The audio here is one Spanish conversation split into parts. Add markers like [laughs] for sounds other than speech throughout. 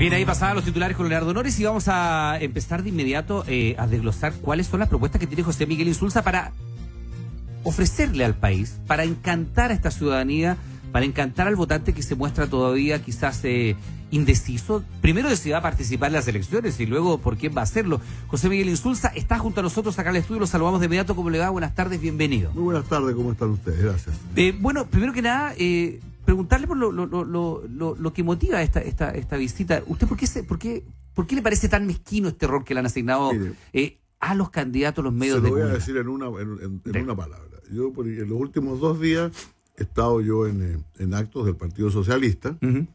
Bien, ahí pasaban los titulares con Leonardo Norris y vamos a empezar de inmediato eh, a desglosar cuáles son las propuestas que tiene José Miguel Insulza para ofrecerle al país, para encantar a esta ciudadanía, para encantar al votante que se muestra todavía quizás eh, indeciso. Primero de si va a participar en las elecciones y luego por quién va a hacerlo. José Miguel Insulza está junto a nosotros acá en el estudio, lo saludamos de inmediato. ¿Cómo le va? Buenas tardes, bienvenido. Muy buenas tardes, ¿cómo están ustedes? Gracias. Eh, bueno, primero que nada preguntarle por lo, lo, lo, que motiva esta, esta, esta visita. ¿Usted por qué, por, qué, por qué le parece tan mezquino este rol que le han asignado eh, a los candidatos los medios se lo voy a decir en una, en, una palabra. Yo en los últimos dos días he estado yo en, eh, en actos del Partido Socialista, en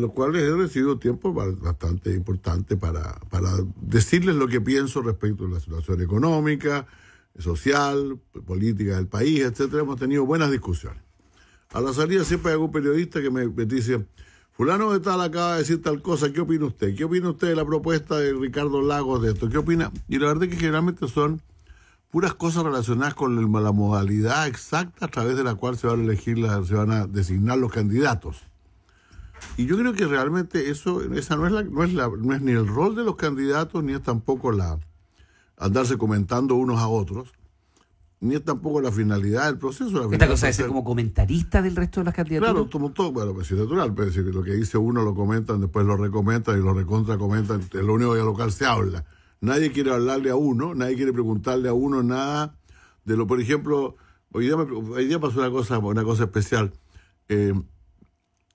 los cuales he recibido tiempo bastante importante para, para decirles lo que pienso respecto a la situación económica, social, política del país, etcétera. Hemos tenido buenas discusiones. A la salida siempre hay algún periodista que me, dice, fulano de tal acaba de decir tal cosa, ¿qué opina usted? ¿Qué opina usted de la propuesta de Ricardo Lagos de esto? ¿Qué opina? Y la verdad es que generalmente son puras cosas relacionadas con la modalidad exacta a través de la cual se van a elegir, la, se van a designar los candidatos. Y yo creo que realmente eso, esa no es, la, no, es la, es ni el rol de los candidatos, ni es tampoco la andarse comentando unos a otros ni es tampoco la finalidad del proceso. Esta cosa de ser como comentarista del resto de las candidaturas. Claro, todo, bueno, pues, pues es natural, pero lo que dice uno lo comentan, después lo recomentan y lo recontra comentan, es lo único que local se habla. Nadie quiere hablarle a uno, nadie quiere preguntarle a uno nada de lo, por ejemplo, hoy día, pasó una cosa, una cosa especial. Eh,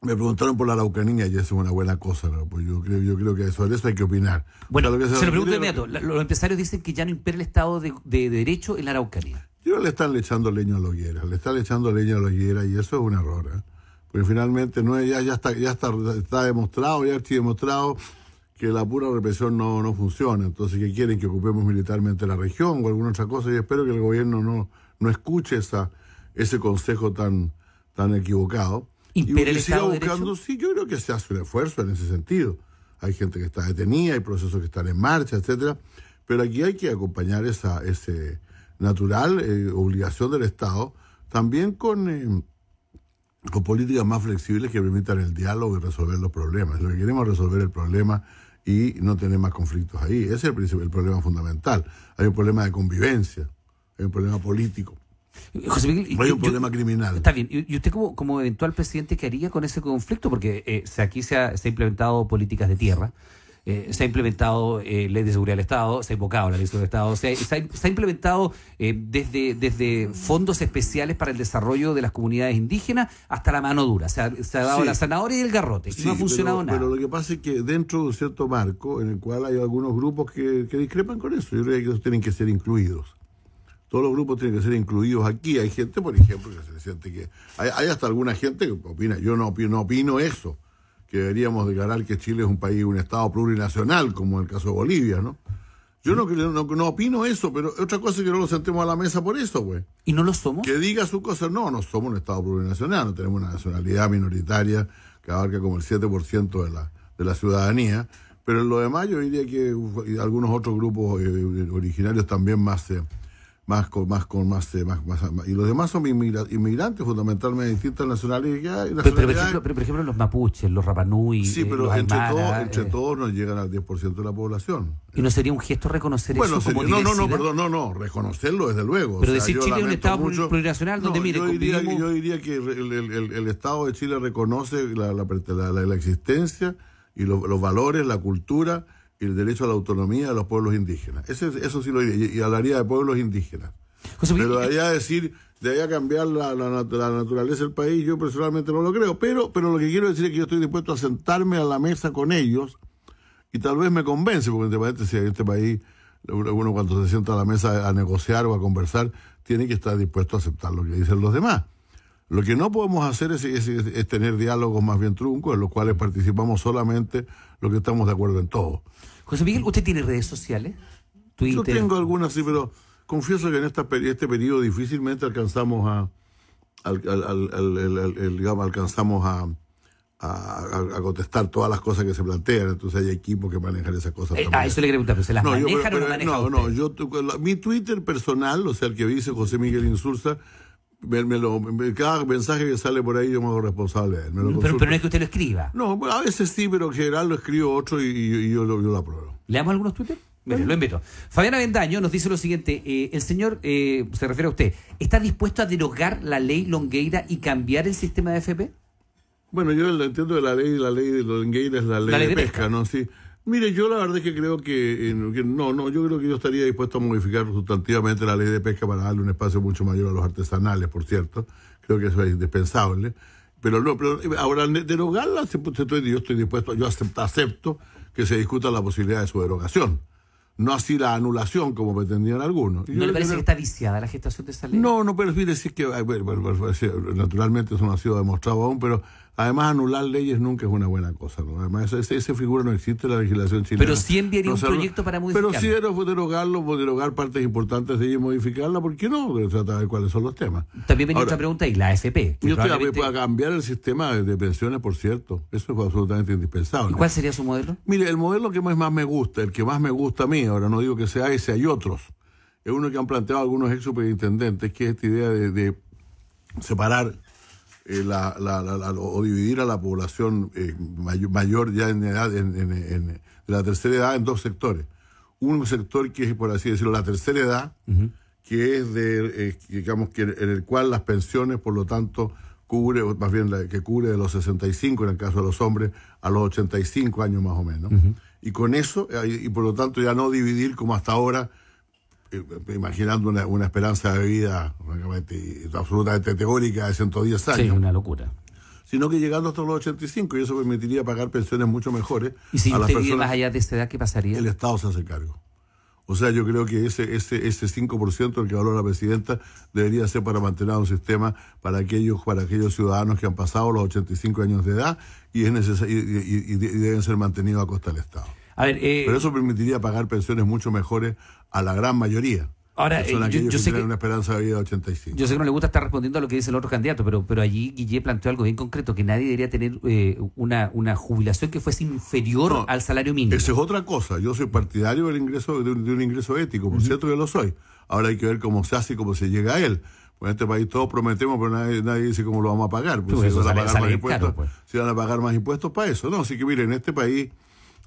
me preguntaron por la Araucanía y eso es una buena cosa, pues, yo creo, yo creo que sobre eso hay que opinar. Bueno, se, lo pregunto inmediato. Los empresarios dicen que ya no impera el Estado de Derecho en la Araucanía le están echando leño a la hoguera, le están echando leño a la hoguera y eso es un error. ¿eh? Porque finalmente no ya, ya, está, ya está, demostrado, ya está demostrado que la pura represión no, no funciona. Entonces, ¿qué quieren? Que ocupemos militarmente la región o alguna otra cosa. Y espero que el gobierno no, no escuche esa, ese consejo tan, tan equivocado. Y que siga buscando, sí, yo creo que se hace un esfuerzo en ese sentido. Hay gente que está detenida, hay procesos que están en marcha, etcétera. Pero aquí hay que acompañar esa, ese, natural, eh, obligación del Estado, también con, eh, con, políticas más flexibles que permitan el diálogo y resolver los problemas. Lo que queremos es resolver el problema y no tener más conflictos ahí. Ese es el, el problema fundamental. Hay un problema de convivencia, hay un problema político. hay un problema criminal. Está bien. ¿Y usted como, eventual presidente qué haría con ese conflicto? Porque eh, aquí se ha, se implementado políticas de tierra. Eh, se ha implementado eh, ley de seguridad del Estado, se ha invocado la ley de seguridad del Estado, se ha, implementado eh, desde, desde fondos especiales para el desarrollo de las comunidades indígenas hasta la mano dura. Se ha, dado la zanahoria y el garrote, no ha funcionado nada. Pero lo que pasa es que dentro de un cierto marco en el cual hay algunos grupos que, discrepan con eso, yo creo que ellos tienen que ser incluidos todos los grupos tienen que ser incluidos aquí. Hay gente, por ejemplo, que se siente que. Hay, hasta alguna gente que opina, yo no opino eso que deberíamos declarar que Chile es un país, un Estado plurinacional, como en el caso de Bolivia, ¿no? Yo no, opino eso, pero otra cosa es que no lo sentemos a la mesa por eso, güey. Pues. ¿Y no lo somos? Que diga su cosa. No, no somos un Estado plurinacional, no tenemos una nacionalidad minoritaria que abarca como el 7% de la, de la ciudadanía. Pero en lo demás yo diría que algunos otros grupos eh, originarios también más eh, más con más con eh, más, más, más, y los demás son inmigrantes fundamentalmente distintas nacionalidades pero, por ejemplo, los mapuches los rapanui sí eh, pero entre todos entre eh. todos nos llegan al 10% de la población y no sería un gesto reconocer bueno, eso no no no perdón no no reconocerlo desde luego pero decir Chile es un estado plurinacional donde mire yo diría, que el, el, estado de Chile reconoce la, la, la, existencia y los valores la cultura y el derecho a la autonomía de los pueblos indígenas. Eso, eso sí lo diría, y, hablaría de pueblos indígenas. pero eh, a decir, de cambiar la, la, la, naturaleza del país, yo personalmente no lo creo, pero, pero lo que quiero decir es que yo estoy dispuesto a sentarme a la mesa con ellos y tal vez me convence, porque entre si en este país, uno cuando se sienta a la mesa a negociar o a conversar, tiene que estar dispuesto a aceptar lo que dicen los demás. Lo que no podemos hacer es, tener diálogos más bien truncos, en los cuales participamos solamente los que estamos de acuerdo en todo. José Miguel, ¿usted tiene redes sociales? Twitter. Yo tengo algunas, sí, pero confieso que en esta, este periodo difícilmente alcanzamos a alcanzamos a, contestar todas las cosas que se plantean. Entonces hay equipos que manejan esas cosas. Eh, ah, eso le quería ¿se las no, no No, no, yo, mi Twitter personal, o sea, el que dice José Miguel Insulza, lo, cada mensaje que sale por ahí yo me hago responsable pero, pero, no es que usted lo escriba. No, a veces sí, pero en general lo escribo otro y, yo, lo, apruebo. ¿Le algunos Twitter? lo invito. Fabiana Vendaño nos dice lo siguiente: eh, el señor, eh, se refiere a usted, ¿está dispuesto a derogar la ley Longueira y cambiar el sistema de FP? Bueno, yo lo entiendo de la ley, la ley de Longueira es la ley, de pesca, ¿no? Sí. Mire, yo la verdad es que creo que, no, no, yo creo que yo estaría dispuesto a modificar sustantivamente la ley de pesca para darle un espacio mucho mayor a los artesanales, por cierto. Creo que eso es indispensable. Pero no, pero ahora derogarla, yo estoy dispuesto, yo acepto, que se discuta la posibilidad de su derogación no así la anulación como pretendían algunos. ¿No le parece que está viciada la gestación de esa ley? No, no, pero mire, sí que, bueno, naturalmente eso no ha sido demostrado aún, pero Además, anular leyes nunca es una buena cosa. Además, esa, figura no existe en la legislación chilena. Pero si enviaría un proyecto para modificar. Pero si era pues, derogarlo, pues, derogar partes importantes de ella y modificarla, ¿por qué no? O de cuáles son los temas. También venía otra pregunta, y la AFP. Yo estoy pues, a, cambiar el sistema de pensiones, por cierto. Eso es absolutamente indispensable. ¿Y cuál sería su modelo? Mire, el modelo que más, me gusta, el que más me gusta a mí, ahora no digo que sea ese, hay otros. Es uno que han planteado algunos ex superintendentes, que es esta idea de separar eh, la, o dividir a la población eh, mayor, ya en edad, en, de la tercera edad en dos sectores. Un sector que es, por así decirlo, la tercera edad, que es de, eh, digamos, que en el cual las pensiones, por lo tanto, cubre, más bien que cubre de los 65, en el caso de los hombres, a los 85 años más o menos. Y con eso, y por lo tanto ya no dividir como hasta ahora eh, imaginando una, esperanza de vida eh, absolutamente teórica de 110 años. Sí, una locura. Sino que llegando hasta los 85, y eso permitiría pagar pensiones mucho mejores. ¿Y si usted las más allá de esa edad, qué pasaría? El Estado se hace cargo. O sea, yo creo que ese, ese, ese 5% el que valora la presidenta debería ser para mantener un sistema para aquellos, para aquellos ciudadanos que han pasado los 85 años de edad y, es y deben ser mantenidos a costa del Estado. Eh, pero eso permitiría pagar pensiones mucho mejores a la gran mayoría. Ahora, eh, yo, sé que, una esperanza de vida de 85. Yo sé que no le gusta estar respondiendo a lo que dice el otro candidato, pero, pero allí Guille planteó algo bien concreto, que nadie debería tener eh, una, una jubilación que fuese inferior al salario mínimo. Eso es otra cosa. Yo soy partidario del ingreso de un, ingreso ético, por cierto que lo soy. Ahora hay que ver cómo se hace y cómo se llega a él. Pues en este país todos prometemos, pero nadie, dice cómo lo vamos a pagar. Pues pues si, van a pagar más impuestos, van a pagar más impuestos para eso. No, así que miren, en este país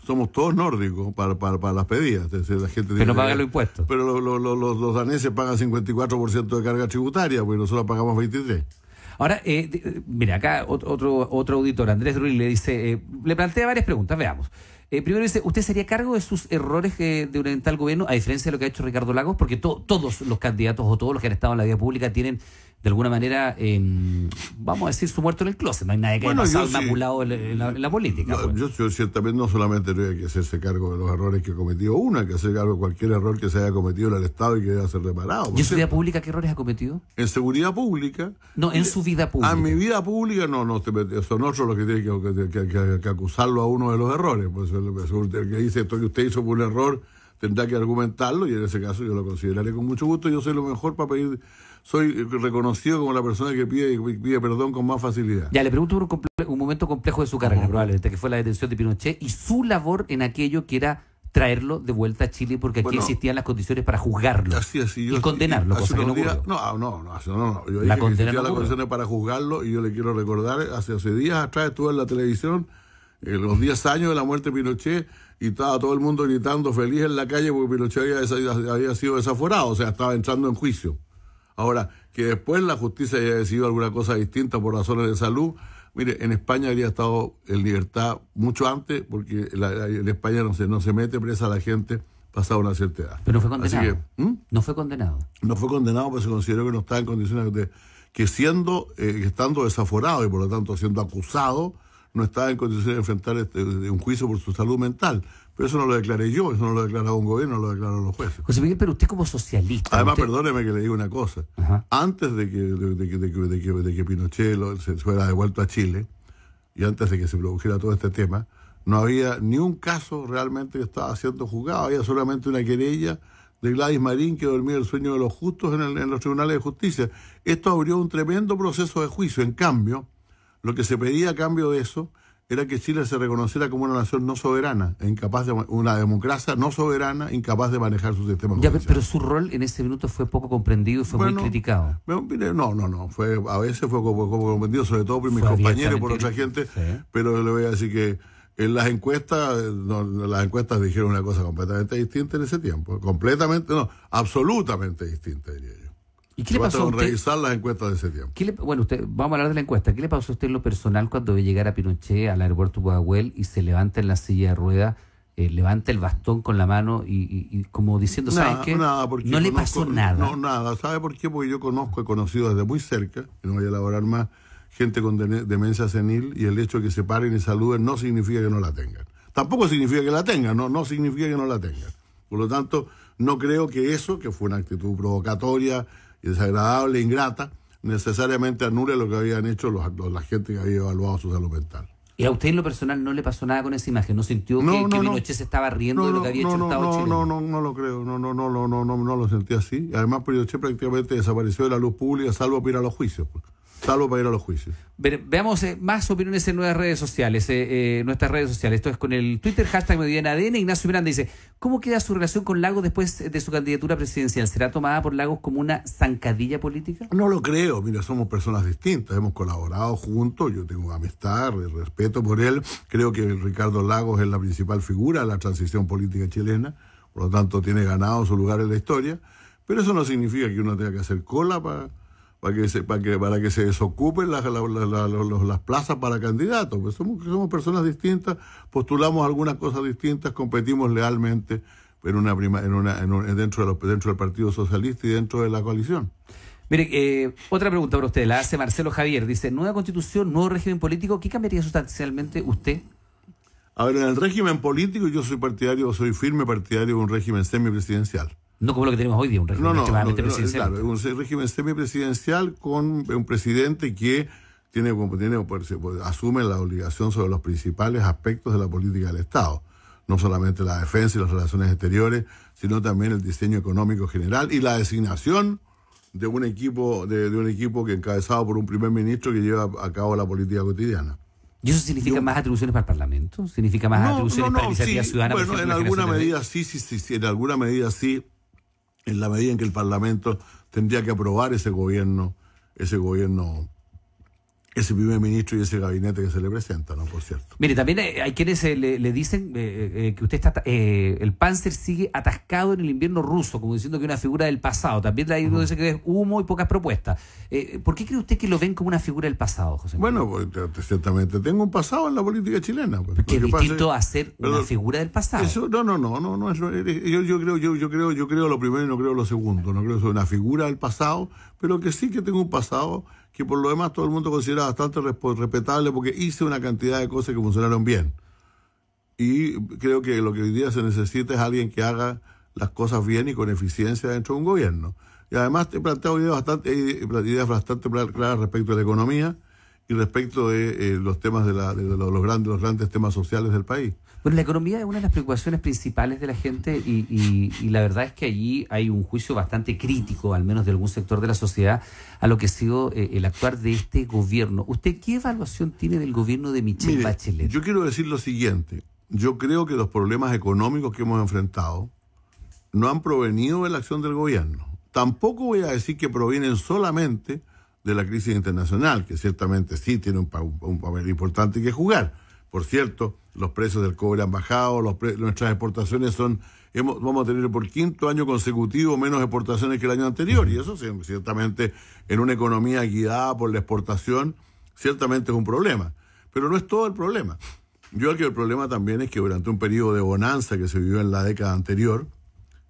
somos todos nórdicos para, las pedidas. Decir, la gente pero no pagan los impuestos. Pero los, los daneses pagan 54% de carga tributaria, porque nosotros pagamos 23%. Ahora, eh, eh, mira, acá otro, otro auditor, Andrés Ruiz, le dice, eh, le plantea varias preguntas, veamos. Eh, primero dice, ¿usted sería cargo de sus errores de un el gobierno, a diferencia de lo que ha hecho Ricardo Lagos? Porque todos los candidatos o todos los que han estado en la vida pública tienen de alguna manera, em, vamos a decir, su muerto en el closet. No hay nadie que haya pasado en, la, política. Pues. Yo, ciertamente no solamente no que hacerse cargo de los errores que ha cometió uno, hay que hacer cargo de cualquier error que se haya cometido en el Estado y que deba ser reparado. ¿Y en su pública qué errores ha cometido? En seguridad pública. No, en su vida pública. En mi vida pública, no, no, son otros los que tienen que, acusarlo a uno de los errores. Pues el que dice esto que usted hizo por un error tendrá que argumentarlo y en ese caso yo lo consideraré con mucho gusto. Yo soy lo mejor para pedir soy reconocido como la persona que pide, perdón con más facilidad. Ya, le pregunto por un, momento complejo de su carrera, probablemente, que fue la detención de Pinochet y su labor en aquello que era traerlo de vuelta a Chile porque aquí existían las condiciones para juzgarlo y condenarlo, no, no no, no, yo dije existían las condiciones para juzgarlo y yo le quiero recordar, hace, hace días atrás estuve en la televisión eh, los 10 años de la muerte de Pinochet y estaba todo el mundo gritando feliz en la calle porque Pinochet había sido desaforado, o sea, estaba entrando en juicio. Ahora, que después la justicia haya decidido alguna cosa distinta por razones de salud, mire, en España habría estado en libertad mucho antes, porque la, en España no se, mete presa a la gente pasada una cierta edad. Pero fue No fue condenado. No fue condenado porque se consideró que no estaba en condiciones de. que siendo, eh, estando desaforado y por lo tanto siendo acusado, no estaba en condiciones de enfrentar este, un juicio por su salud mental. Pero eso no lo declaré yo, eso no lo declaró un gobierno, lo declararon los jueces. José Miguel, pero usted como socialista. Además, perdóneme que le diga una cosa. Antes de que, de, de, Pinochet fuera devuelto a Chile y antes de que se produjera todo este tema, no había ni un caso realmente que estaba siendo juzgado, había solamente una querella de Gladys Marín que dormía el sueño de los justos en, en, los tribunales de justicia. Esto abrió un tremendo proceso de juicio. En cambio, lo que se pedía a cambio de eso era que Chile se reconociera como una nación no soberana, incapaz de una democracia no soberana, incapaz de manejar su sistema pero su rol en ese minuto fue poco comprendido y fue muy criticado. no, no, no, fue a veces fue poco, comprendido, sobre todo por mis compañeros compañeros, por otra gente, pero le voy a decir que en las encuestas, las encuestas dijeron una cosa completamente distinta en ese tiempo, completamente, no, absolutamente distinta, diría yo qué le pasó revisar las encuestas de ese tiempo. bueno, usted, vamos a hablar de la encuesta. ¿Qué le pasó a usted en lo personal cuando ve llegar a Pinochet al aeropuerto Guadagüel, y se levanta en la silla de rueda eh, levanta el bastón con la mano y, como diciendo, ¿sabe qué? Nada, porque no le pasó nada. No, nada. ¿Sabe por qué? Porque yo conozco, he conocido desde muy cerca, y no voy a elaborar más, gente con demencia senil y el hecho de que se paren y saluden no significa que no la tengan. Tampoco significa que la tengan, no, no significa que no la tengan. Por lo tanto, no creo que eso, que fue una actitud provocatoria, y desagradable, ingrata, necesariamente anule lo que habían hecho la gente que había evaluado su salud mental. ¿Y a usted en lo personal no le pasó nada con esa imagen? ¿No sintió que, se estaba riendo de lo que había hecho el Estado no, No, no, no lo creo. No, no, no, no, no, no, lo sentí así. Además, Pinochet prácticamente desapareció de la luz pública, salvo para los juicios. Pues. Salvo para ir a los juicios. veamos eh, más opiniones en nuestras redes sociales. Eh, eh, nuestras redes sociales. Esto es con el Twitter hashtag #mediana. Ignacio Miranda dice: ¿Cómo queda su relación con Lagos después de su candidatura presidencial? ¿Será tomada por Lagos como una zancadilla política? No lo creo. Mira, somos personas distintas. Hemos colaborado juntos. Yo tengo amistad, respeto por él. Creo que Ricardo Lagos es la principal figura de la transición política chilena. Por lo tanto, tiene ganado su lugar en la historia. Pero eso no significa que uno tenga que hacer cola para para que se, para que se desocupen las, plazas para candidatos. Pues somos, somos personas distintas, postulamos algunas cosas distintas, competimos lealmente en una prima, en una, dentro, de los, dentro del Partido Socialista y dentro de la coalición. Mire, eh, otra pregunta para usted, la hace Marcelo Javier. Dice, nueva constitución, nuevo régimen político, ¿qué cambiaría sustancialmente usted? A ver, en el régimen político yo soy partidario, soy firme partidario de un régimen semipresidencial. No como lo que tenemos hoy día, un régimen presidencial. un régimen semipresidencial con un presidente que tiene, tiene, pues, pues, asume la obligación sobre los principales aspectos de la política del Estado. No solamente la defensa y las relaciones exteriores, sino también el diseño económico general y la designación de un equipo, de, un equipo que encabezado por un primer ministro que lleva a cabo la política cotidiana. ¿Y eso significa más atribuciones para el Parlamento? ¿Significa más atribuciones para la iniciativa ciudadana? Bueno, en alguna medida sí, sí, sí, sí, en alguna medida sí en la medida en que el Parlamento tendría que aprobar ese gobierno, ese gobierno ese primer ministro y ese gabinete que se le presenta, ¿no? Por cierto. Mire, también hay quienes eh, le, dicen eh, eh, que usted está, el Panzer sigue atascado en el invierno ruso, como diciendo que es una figura del pasado. También hay uno que dice que es humo y pocas propuestas. ¿Por qué cree usted que lo ven como una figura del pasado, José? Bueno, pues, ciertamente tengo un pasado en la política chilena. Pues, que es distinto a ser una figura del pasado. no, no, no, no, no yo, yo, creo, yo, creo, yo creo lo primero y no creo lo segundo. No creo que soy una figura del pasado, pero que sí que tengo un pasado que por lo demás todo el mundo considera bastante respetable porque hice una cantidad de cosas que funcionaron bien. Y creo que lo que hoy día se necesita es alguien que haga las cosas bien y con eficiencia dentro de un gobierno. Y además he planteado ideas bastante, ideas bastante claras respecto a la economía y respecto de eh, los temas de los, grandes, los grandes temas sociales del país. Bueno, la economía es una de las preocupaciones principales de la gente y, la verdad es que allí hay un juicio bastante crítico, al menos de algún sector de la sociedad, a lo que ha sido eh, el actuar de este gobierno. ¿Usted qué evaluación tiene del gobierno de Michelle Bachelet? Yo quiero decir lo siguiente. Yo creo que los problemas económicos que hemos enfrentado no han provenido de la acción del gobierno. Tampoco voy a decir que provienen solamente de la crisis internacional, que ciertamente sí tiene un, un papel importante que jugar por cierto, los precios del cobre han bajado, nuestras exportaciones son, vamos a tener por quinto año consecutivo menos exportaciones que el año anterior, y eso ciertamente en una economía guiada por la exportación, ciertamente es un problema, pero no es todo el problema. Yo creo que el problema también es que durante un periodo de bonanza que se vivió en la década anterior,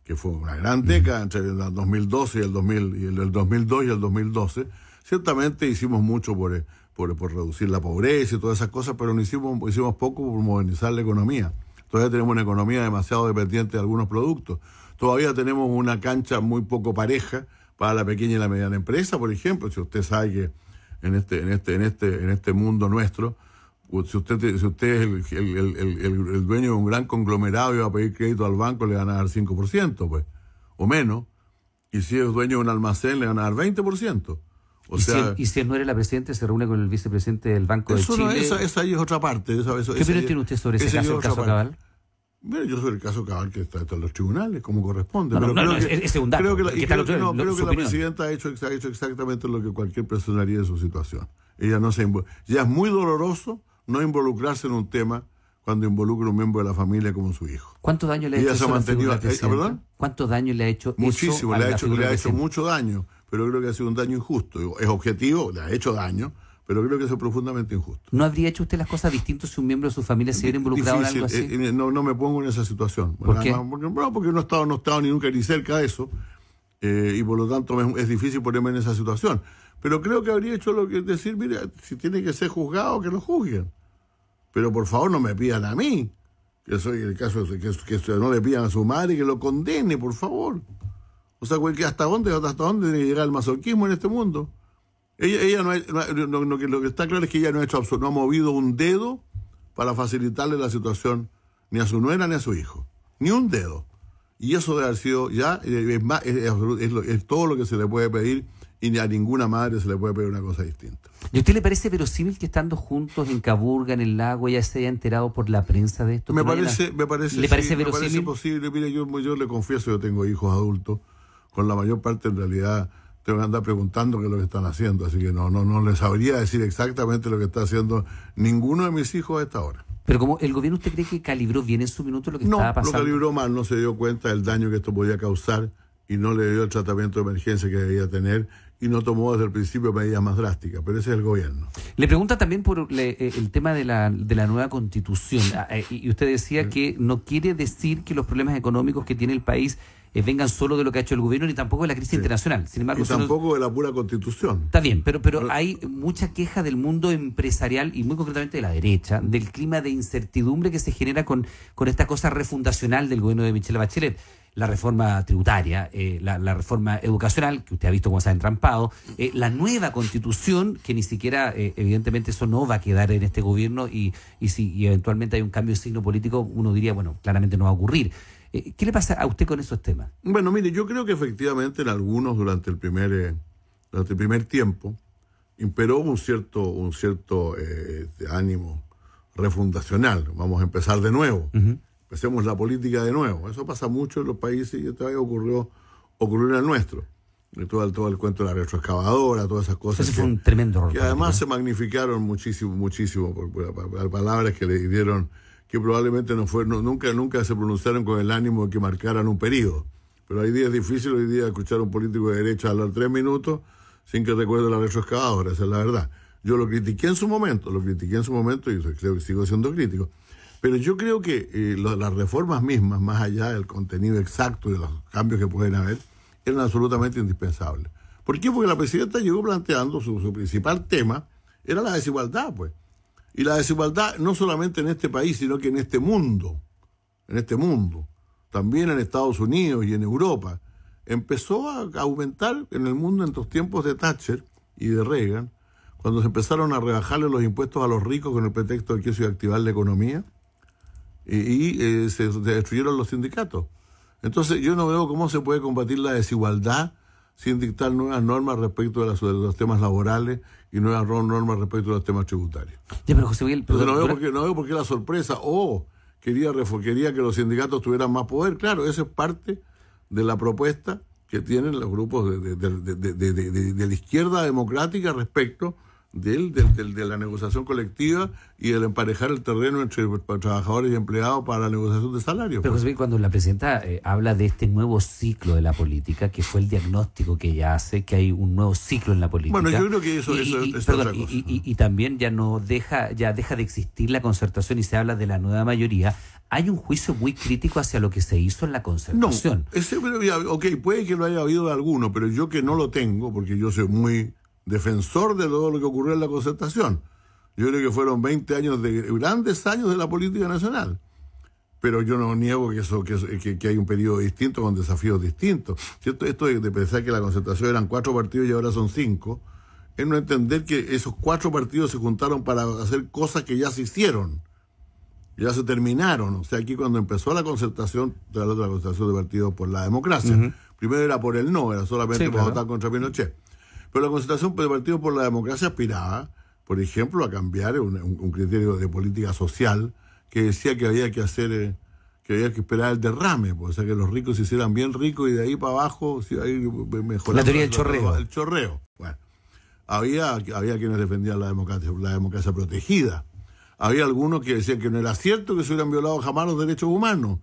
que fue una gran década entre el 2012 y el, 2000, y el 2002 y el 2012, ciertamente hicimos mucho por, por, reducir la pobreza y todas esas cosas, pero no hicimos, hicimos poco por modernizar la economía. Todavía tenemos una economía demasiado dependiente de algunos productos. Todavía tenemos una cancha muy poco pareja para la pequeña y la mediana empresa, por ejemplo. Si usted sabe que en este, en este, en este, en este mundo nuestro, si usted, si usted es el, dueño de un gran conglomerado y va a pedir crédito al banco, le van a dar 5%, pues, o menos. Y si es dueño de un almacén, le van a dar 20% y, si, no era la presidenta, se reúne con el vicepresidente del Banco de Chile. Eso ahí es otra parte. eso, ¿Qué opinión tiene usted sobre ese, caso, el caso Cabal? Bueno, yo soy el caso cabal que está, en los tribunales, como corresponde. pero no, es, secundario. un Creo que la, presidenta ha hecho, ha hecho, exactamente lo que cualquier persona haría en su situación. Ella no se Ya es muy doloroso no involucrarse en un tema cuando involucra a un miembro de la familia como su hijo. ¿Cuánto daño le ha hecho? Ella se ha mantenido. Eh, ¿Cuánto daño le ha hecho? Muchísimo, eso a le, ha hecho, le ha hecho mucho daño pero creo que ha sido un daño injusto. Es objetivo, le ha hecho daño, pero creo que es profundamente injusto. ¿No habría hecho usted las cosas distintas si un miembro de su familia se hubiera involucrado en algo así? Eh, eh, no, me pongo en esa situación. ¿Por Porque, no he estado, no he estado ni nunca ni cerca de eso, eh, y por lo tanto es, difícil ponerme en esa situación. Pero creo que habría hecho lo que decir, mira, si tiene que ser juzgado, que lo juzguen. Pero por favor no me pidan a mí, que soy el caso que no le pidan a su madre que lo condene, por favor. O sea, ¿hasta dónde, hasta dónde tiene que llegar el masoquismo en este mundo? Ella, no, lo que está claro es que ella no ha, no ha movido un dedo para facilitarle la situación ni a su nuera ni a su hijo. Ni un dedo. Y eso debe haber sido ya, eh, es, es, todo lo que se le puede pedir y ni a ninguna madre se le puede pedir una cosa distinta. ¿Y a usted le parece verosímil que estando juntos en Caburga, en el lago, ya se haya enterado por la prensa de esto? Me parece, me parece, parece Me parece posible. Mire, yo, yo le confieso, yo tengo hijos adultos con la mayor parte en realidad te van a andar preguntando qué es lo que están haciendo, así que no, no, no les sabría decir exactamente lo que está haciendo ninguno de mis hijos a esta hora. Pero como el gobierno, ¿usted cree que calibró bien en su minuto lo que no, estaba pasando? No, lo calibró mal, no se dio cuenta del daño que esto podía causar y no le dio el tratamiento de emergencia que debía tener y no tomó desde el principio medidas más drásticas, pero ese es el gobierno. Le pregunta también por eh, el tema de la, de la nueva constitución ah, eh, y usted decía que no quiere decir que los problemas económicos que tiene el país eh, vengan solo de lo que ha hecho el gobierno ni tampoco de la crisis internacional. Sin embargo, tampoco de la pura constitución. Está bien, pero, pero hay mucha queja del mundo empresarial y muy concretamente de la derecha, del clima de incertidumbre que se genera con, con esta cosa refundacional del gobierno de Michelle Bachelet la reforma tributaria, eh, la, reforma educacional, que usted ha visto cómo se ha entrampado, eh, la nueva constitución, que ni siquiera, evidentemente, eso no va a quedar en este gobierno y, y si y eventualmente hay un cambio de signo político, uno diría, bueno, claramente no va a ocurrir. Eh, ¿Qué le pasa a usted con esos temas? Bueno, mire, yo creo que efectivamente en algunos durante el primer, eh, durante el primer tiempo imperó un cierto, un cierto eh, ánimo refundacional. Vamos a empezar de nuevo. Empecemos la política de nuevo. Eso pasa mucho en los países y todavía ocurrió, ocurrió en el nuestro. todo, el, todo cuento de la retroexcavadora, todas esas cosas. Ese fue un tremendo rollo. Que además se magnificaron muchísimo, muchísimo por, las palabras que le dieron que probablemente no fueron, nunca, nunca se pronunciaron con el ánimo de que marcaran un periodo. Pero hoy día es difícil, hoy día escuchar a un político de derecha hablar tres minutos sin que recuerde la excavadora, esa es la verdad. Yo lo critiqué en su momento, lo critiqué en su momento y creo que sigo siendo crítico. Pero yo creo que eh, las reformas mismas, más allá del contenido exacto de los cambios que pueden haber, eran absolutamente indispensables. ¿Por qué? Porque la presidenta llegó planteando su, su principal tema, era la desigualdad, pues. Y la desigualdad no solamente en este país, sino que en este mundo, en este mundo, también en Estados Unidos y en Europa, empezó a aumentar en el mundo en los tiempos de Thatcher y de Reagan, cuando se empezaron a rebajarle los impuestos a los ricos con el pretexto de que eso iba a activar la economía, y, eh, se destruyeron los sindicatos. Entonces yo no veo cómo se puede combatir la desigualdad sin dictar nuevas normas respecto de los temas laborales y nuevas normas respecto a los temas tributarios. no, veo por qué la sorpresa, o quería, quería que los sindicatos tuvieran más poder. Claro, eso es parte de la propuesta que tienen los grupos de, de la izquierda democrática respecto del, del, de la negociación colectiva y el emparejar el terreno entre trabajadores y empleados para la negociación de salarios. Pero pues. José, cuando la presidenta eh, habla de este nuevo ciclo de la política, que fue el diagnóstico que ella hace, que hay un nuevo ciclo en la política. Bueno, yo creo que eso, y, es otra cosa. Y, también ya no deja, ya deja de existir la concertación y se habla de la nueva mayoría. Hay un juicio muy crítico hacia lo que se hizo en la concertación. No, ok, puede que lo haya habido de alguno, pero yo que no lo tengo, porque yo soy muy defensor de todo lo que ocurrió en la concertación. Yo creo que fueron 20 años de grandes años de la política nacional. Pero yo no niego que, eso, que, que, hay un periodo distinto con desafíos distintos. ¿Cierto? Esto de, pensar que la concertación eran cuatro partidos y ahora son cinco, es no entender que esos cuatro partidos se juntaron para hacer cosas que ya se hicieron, ya se terminaron. O sea, aquí cuando empezó la concertación, la otra concertación de partidos por la democracia, primero era por el no, era solamente para votar contra Pinochet. Pero la concentración del Partido por la Democracia aspiraba, por ejemplo, a cambiar un, criterio de política social que decía que había que hacer... Eh, que había que esperar el derrame, pues, o sea, que los ricos se hicieran bien ricos y de ahí para abajo si La teoría del chorreo. El chorreo. Bueno, había, había quienes defendían la democracia, la democracia protegida. Había algunos que decían que no era cierto que se hubieran violado jamás los derechos humanos.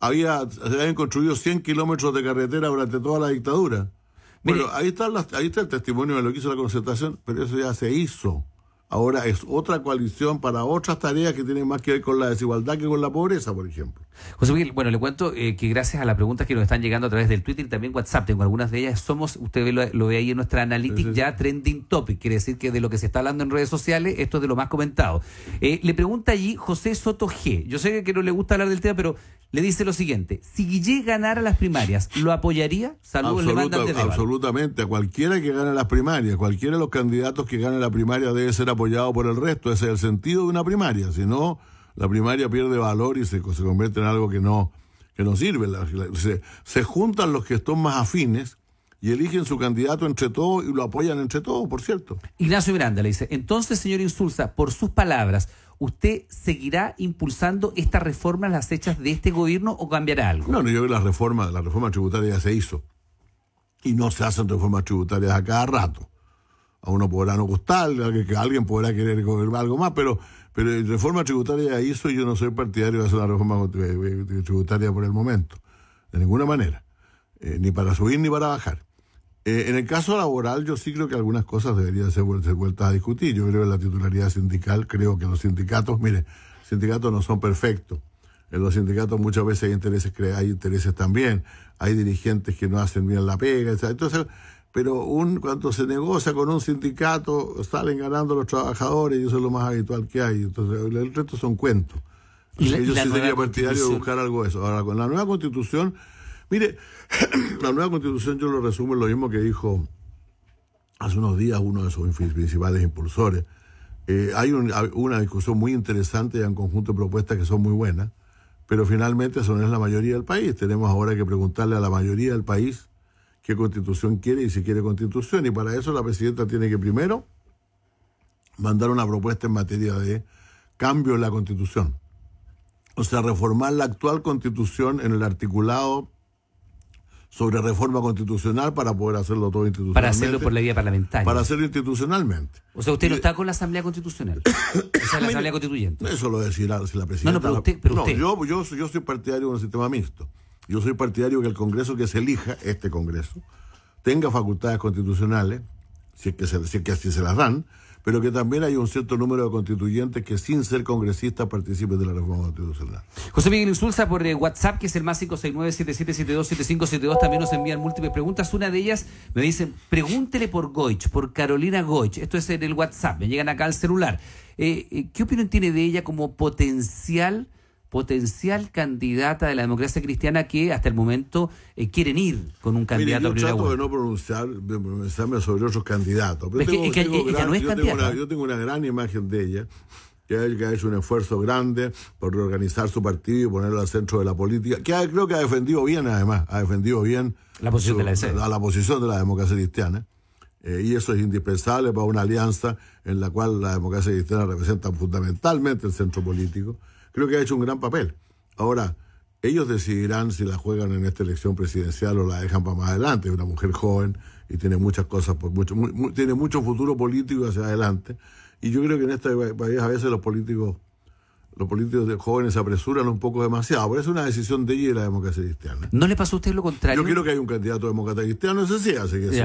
Había, habían construido 100 kilómetros de carretera durante toda la dictadura. Bueno, ahí, está ahí está el testimonio de lo que hizo la concertación, pero eso ya se hizo. Ahora es otra coalición para otras tareas que tienen más que ver con la desigualdad que con la pobreza, por ejemplo. José Miguel, bueno, le cuento eh, que gracias a las preguntas que nos están llegando a través del Twitter y también WhatsApp, tengo algunas de ellas, somos, usted lo, ve ahí en nuestra analytics ya trending topic, quiere decir que de lo que se está hablando en redes sociales, esto es de lo más comentado. Eh, le pregunta allí José Soto G, yo sé que no le gusta hablar del tema, pero le dice lo siguiente, si Guillé ganara las primarias, ¿lo apoyaría? Saludos, Absolutamente, a cualquiera que gane las primarias, cualquiera de los candidatos que gane la primaria debe ser apoyado por el resto, ese es el sentido de una primaria, si no la primaria pierde valor y se, se convierte en algo que no, que no sirve. se, juntan los que están más afines y eligen su candidato entre todos y lo apoyan entre todos, por cierto. Ignacio Miranda le dice, entonces, señor Insulza, por sus palabras, ¿usted seguirá impulsando estas reformas las hechas de este gobierno o cambiará algo? No, no yo creo que la reforma, la reforma tributaria ya se hizo. Y no se hacen reformas tributarias a cada rato. A uno podrá no gustarle, alguien podrá querer algo más, pero pero la reforma tributaria hizo, yo no soy partidario de hacer una reforma eh, eh, tributaria por el momento, de ninguna manera, eh, ni para subir ni para bajar. en el caso laboral, yo sí creo que algunas cosas deberían ser, vueltas a discutir. Yo creo que la titularidad sindical, creo que los sindicatos, mire, sindicatos no son perfectos. En los sindicatos muchas veces hay intereses, hay intereses también, hay dirigentes que no hacen bien la pega, etc. Entonces, pero un, cuando se negocia con un sindicato salen ganando los trabajadores y eso es lo más habitual que hay. Entonces, el resto son cuentos. Y yo sí sería partidario de buscar algo de eso. Ahora, con la nueva constitución, mire, [clears throat] la nueva constitución yo lo resumo en lo mismo que dijo hace unos días uno de sus principales impulsores. Eh, hay una discusión muy interesante y un conjunto de propuestas que son muy buenas, pero finalmente eso no es la mayoría del país. Tenemos ahora que preguntarle a la mayoría del país qué constitución quiere y si quiere constitución. Y para eso la presidenta tiene que primero mandar una propuesta en materia de cambio en la constitución. O sea, reformar la actual constitución en el articulado sobre reforma constitucional para poder hacerlo todo institucionalmente. Para hacerlo por la vía parlamentaria. Para hacerlo institucionalmente. O sea, usted no está con la Asamblea Constitucional. o [coughs] sea, la Asamblea Constituyente. Eso lo decirá si la presidenta. No, Yo, yo soy partidario de un sistema mixto. Yo soy partidario que el Congreso que se elija, este Congreso, tenga facultades constitucionales, si es que, se, así se las dan, pero que también hay un cierto número de constituyentes que sin ser congresistas participen de la reforma constitucional. José Miguel Insulza por eh, WhatsApp, que es el más 569-7772-7572, también nos envían múltiples preguntas. Una de ellas me dicen, pregúntele por Goich, por Carolina Goich. Esto es en el WhatsApp, me llegan acá al celular. Eh, eh, ¿Qué opinión tiene de ella como potencial potencial candidata de la democracia cristiana que hasta el momento eh, quieren ir con un candidato yo trato de no pronunciar, pronunciarme sobre otros candidatos. yo Tengo una, gran imagen de ella que ha hecho un esfuerzo grande por reorganizar su partido y ponerlo al centro de la política, que creo que ha defendido bien, además, ha defendido bien la posición de la a la posición de la democracia cristiana. Eh, y eso es indispensable para una alianza en la cual la democracia cristiana representa fundamentalmente el centro político creo que ha hecho un gran papel. Ahora, ellos decidirán si la juegan en esta elección presidencial o la dejan para más adelante. Es una mujer joven y tiene muchas cosas, mucho, tiene mucho futuro político hacia adelante. Y yo creo que en este país a veces los políticos los políticos jóvenes se apresuran un poco demasiado, pero es una decisión de ella y la democracia cristiana. ¿No le pasó a usted lo contrario? Yo creo que hay un candidato demócrata cristiano, eso sí, así que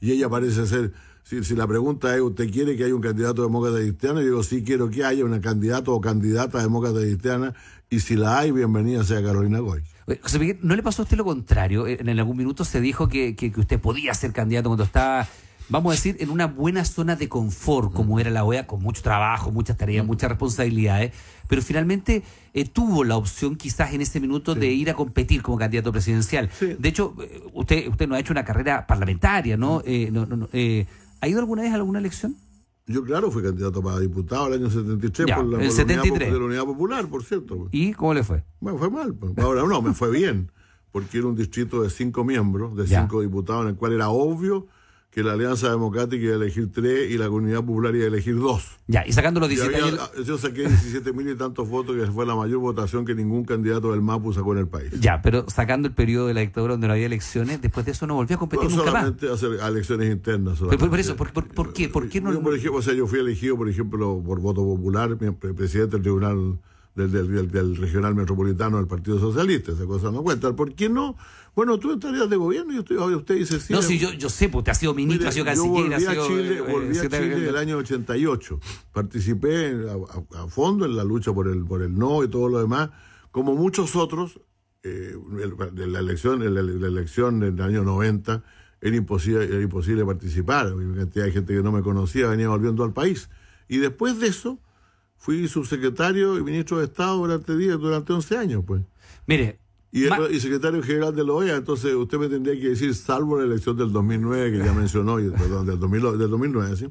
y ella parece ser si, si, la pregunta es, ¿usted quiere que haya un candidato demócrata cristiano? Yo digo, sí quiero que haya una candidato o candidata demócrata cristiana y si la hay, bienvenida sea Carolina Goy. José Miguel, ¿no le pasó a usted lo contrario? Eh, en algún minuto se dijo que, que, usted podía ser candidato cuando estaba vamos a decir, en una buena zona de confort, como mm. era la OEA, con mucho trabajo, muchas tareas, mm. muchas responsabilidades, pero finalmente eh, tuvo la opción quizás en ese minuto de ir a competir como candidato presidencial. De hecho, eh, usted, usted no ha hecho una carrera parlamentaria, ¿no? Mm. ¿Ha ido alguna vez a alguna elección? Yo, claro, fui candidato para diputado el año 73 por, la, el La, unidad, la Unidad Popular, por cierto. ¿Y cómo le fue? Bueno, fue mal. Pues. Ahora no, me fue bien, porque era un distrito de cinco miembros, de cinco diputados, en el cual era obvio que la Alianza Democrática iba a elegir tres y la Comunidad Popular iba a elegir dos. Ya, y sacando los 17 Yo saqué 17 mil y tantos votos, que fue la mayor votación que ningún candidato del MAPU sacó en el país. Ya, pero sacando el periodo de la dictadura donde no había elecciones, después de eso no volvió a competir no, solamente más. elecciones internas. Solamente. por, eso, por, qué? ¿Por qué no...? Yo, yo fui elegido, por ejemplo, por voto popular, presidente del Tribunal del, regional metropolitano del Partido Socialista, esa cosa no cuenta. ¿Por qué no? Bueno, tú en tareas de gobierno y usted, usted dice sí. No, sí, yo, sé, porque ha sido ministro, ha sido canciller, ha sido. Chile, volví a Chile en el año 88. Participé a, a, fondo en la lucha por el, por el no y todo lo demás, como muchos otros. Eh, en la elección en la, elección del año 90 era imposible, era imposible participar, hay una cantidad de gente que no me conocía venía volviendo al país. Y después de eso, fui subsecretario y ministro de Estado durante durante 11 años, pues. Mire. Y, secretario general de la OEA, entonces usted me tendría que decir, salvo la elección del 2009, que ya [laughs] mencionó, perdón, del, del 2009, ¿sí?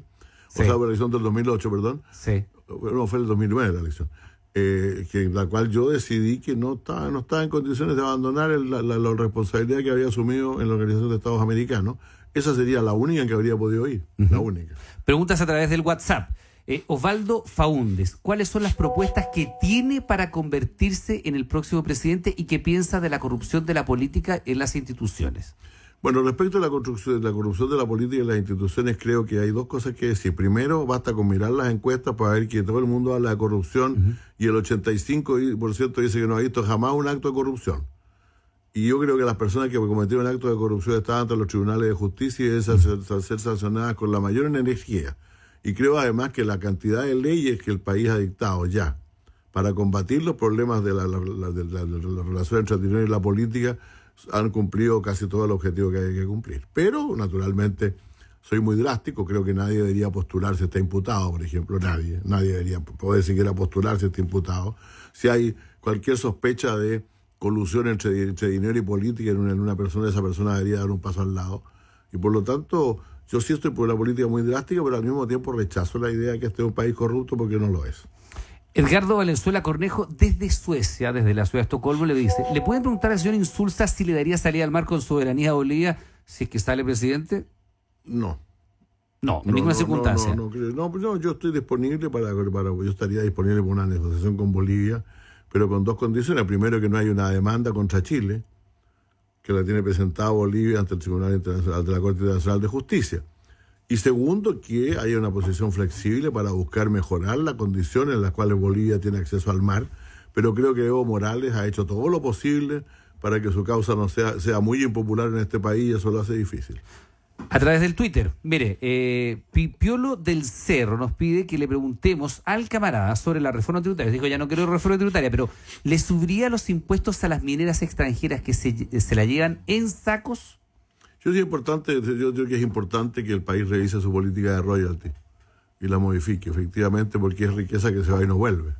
O la elección del 2008, perdón. Sí. No, fue el 2009 la elección. Eh, que, la cual yo decidí que no estaba, no estaba en condiciones de abandonar la, la, responsabilidad que había asumido en la Organización de Estados Americanos. Esa sería la única que habría podido ir, la única. Preguntas a través del WhatsApp. Eh, Osvaldo Faúndes, ¿cuáles son las propuestas que tiene para convertirse en el próximo presidente y qué piensa de la corrupción de la política en las instituciones? Bueno, respecto a la, la corrupción de la política en las instituciones, creo que hay dos cosas que decir. Primero, basta con mirar las encuestas para ver que todo el mundo habla de corrupción y el 85% dice que no ha visto jamás un acto de corrupción. Y yo creo que las personas que cometieron acto de corrupción están ante los tribunales de justicia y esas ser sancionadas con la mayor energía. Y creo además que la cantidad de leyes que el país ha dictado ya para combatir los problemas de la, relación entre el dinero y la política han cumplido casi todo el objetivo que hay que cumplir. Pero, naturalmente, soy muy drástico, creo que nadie debería postularse, está imputado, por ejemplo, nadie, nadie debería poder siquiera postularse, está imputado. Si hay cualquier sospecha de colusión entre, dinero y política en una, en una persona, esa persona debería dar un paso al lado. Y por lo tanto, yo sí estoy por una política muy drástica, pero al mismo tiempo rechazo la idea de que este es un país corrupto porque no lo es. Edgardo Valenzuela Cornejo, desde Suecia, desde la ciudad de Estocolmo, le dice, ¿le pueden preguntar al señor Insulza si le daría salida al mar con soberanía a bolivia si es que sale presidente? No. No, en ninguna no, circunstancia. No, no, yo estoy disponible para, yo estaría disponible para una negociación con Bolivia, pero con dos condiciones. Primero, que no hay una demanda contra Chile, que la tiene presentada Bolivia ante el Tribunal Internacional la Corte Internacional de Justicia. Y segundo, que haya una posición flexible para buscar mejorar las condiciones en las cuales Bolivia tiene acceso al mar. Pero creo que Evo Morales ha hecho todo lo posible para que su causa no sea, sea muy impopular en este país y eso lo hace difícil. A través del Twitter. Mire, eh, Pipiolo del Cerro nos pide que le preguntemos al camarada sobre la reforma tributaria. Dijo, ya no quiero reforma tributaria, pero ¿le subiría los impuestos a las mineras extranjeras que se, la llevan en sacos? Yo es importante, yo creo que es importante que el país revise su política de royalty y la modifique, efectivamente, porque es riqueza que se va y no vuelve.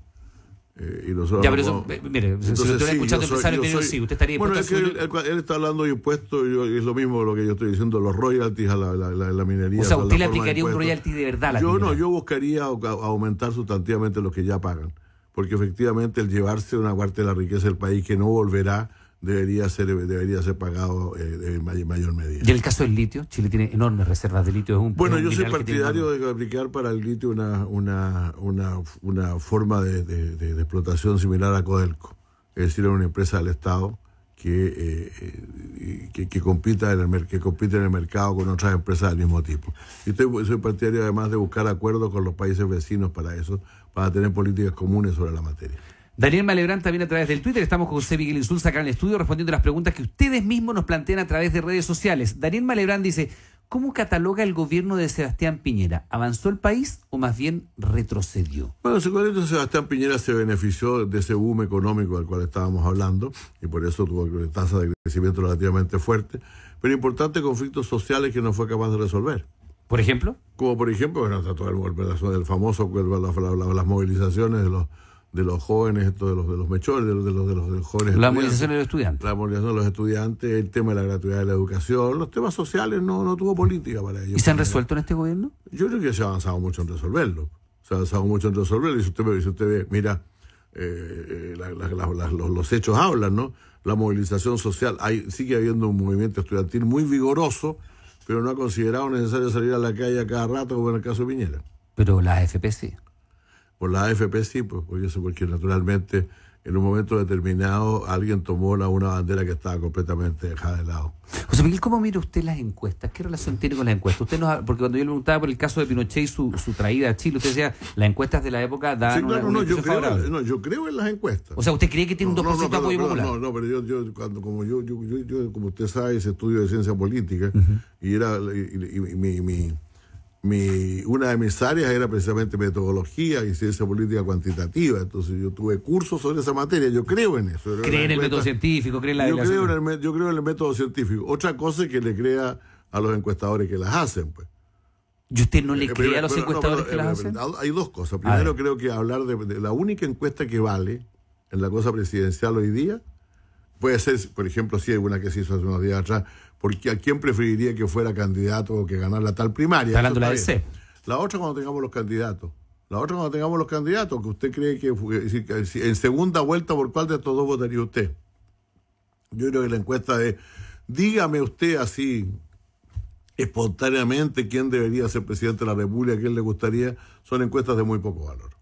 Eh, y nosotros ya, eh, mire, Entonces, lo sí, escuchando empresario soy, soy... sí, usted estaría Bueno, es que él, está hablando de impuestos, es lo mismo lo que yo estoy diciendo, los royalties a la, la, la minería. O sea, usted le aplicaría un royalty de verdad a Yo no, yo buscaría aumentar sustantivamente los que ya pagan, porque efectivamente el llevarse una parte de la riqueza del país que no volverá debería ser, debería ser pagado en eh, mayor medida. Y el caso del litio, Chile tiene enormes reservas de litio. bueno, yo soy partidario de aplicar para el litio una, una, una, una forma de, explotación similar a Codelco, es decir, una empresa del Estado. Que, eh, que, compita en el, que compite en el mercado con otras empresas del mismo tipo. Y soy partidario además de buscar acuerdos con los países vecinos para eso, para tener políticas comunes sobre la materia. Daniel Malebrán también a través del Twitter. Estamos con José Miguel Insulza acá en el estudio respondiendo las preguntas que ustedes mismos nos plantean a través de redes sociales. Daniel Malebrán dice, ¿cómo cataloga el gobierno de Sebastián Piñera? ¿Avanzó el país o más bien retrocedió? Bueno, el gobierno de Sebastián Piñera se benefició de ese boom económico del cual estábamos hablando y por eso tuvo una tasa de crecimiento relativamente fuerte, pero importantes conflictos sociales que no fue capaz de resolver. ¿Por ejemplo? Como por ejemplo, bueno, está todo el, famoso, las movilizaciones de los de los jóvenes, de los, de los mechores, de los, de los, de los jóvenes. La movilización de los estudiantes. La movilización de los estudiantes, el tema de la gratuidad de la educación, los temas sociales no, no tuvo política para ellos. ¿Y se han resuelto en este gobierno? Yo creo que se ha avanzado mucho en resolverlo. Se ha avanzado mucho en resolverlo. Y si usted, si usted ve, mira, eh, eh, los, hechos hablan, ¿no? La movilización social, hay, sigue habiendo un movimiento estudiantil muy vigoroso, pero no ha considerado necesario salir a la calle a cada rato, como en el caso de Piñera. Pero las FPC sí. Por la AFP sí, pues, pues porque naturalmente en un momento determinado alguien tomó una bandera que estaba completamente dejada de lado. José Miguel, ¿cómo mira usted las encuestas? ¿Qué relación tiene con las encuestas? Usted nos, porque cuando yo le preguntaba por el caso de Pinochet y su, traída a Chile, usted decía, las encuestas de la época dan sí, una, no, yo creo, no, yo creo en las encuestas. O sea, ¿usted cree que tiene un 2% no, de apoyo popular? No, no, pero yo, como usted sabe, es estudio de ciencia política y era mi mi, una de mis áreas era precisamente metodología y ciencia política cuantitativa. Entonces yo tuve cursos sobre esa materia. Yo creo en eso. Cree en el método científico, yo creo en, el, método científico. Otra cosa es que le crea a los encuestadores que las hacen, pues. ¿Y usted no eh, le eh, cree a los encuestadores que eh, las hacen? Hay dos cosas. Primero creo que hablar de, de la única encuesta que vale en la cosa presidencial hoy día puede ser, por ejemplo, si hay una que se hizo hace unos días atrás, porque a quién preferiría que fuera candidato o que ganara tal primaria. la La otra cuando tengamos los candidatos. La otra cuando tengamos los candidatos, que usted cree que, en segunda vuelta por cuál de estos dos votaría usted. Yo creo que la encuesta es. dígame usted así espontáneamente quién debería ser presidente de la República, quién le gustaría, son encuestas de muy poco valor,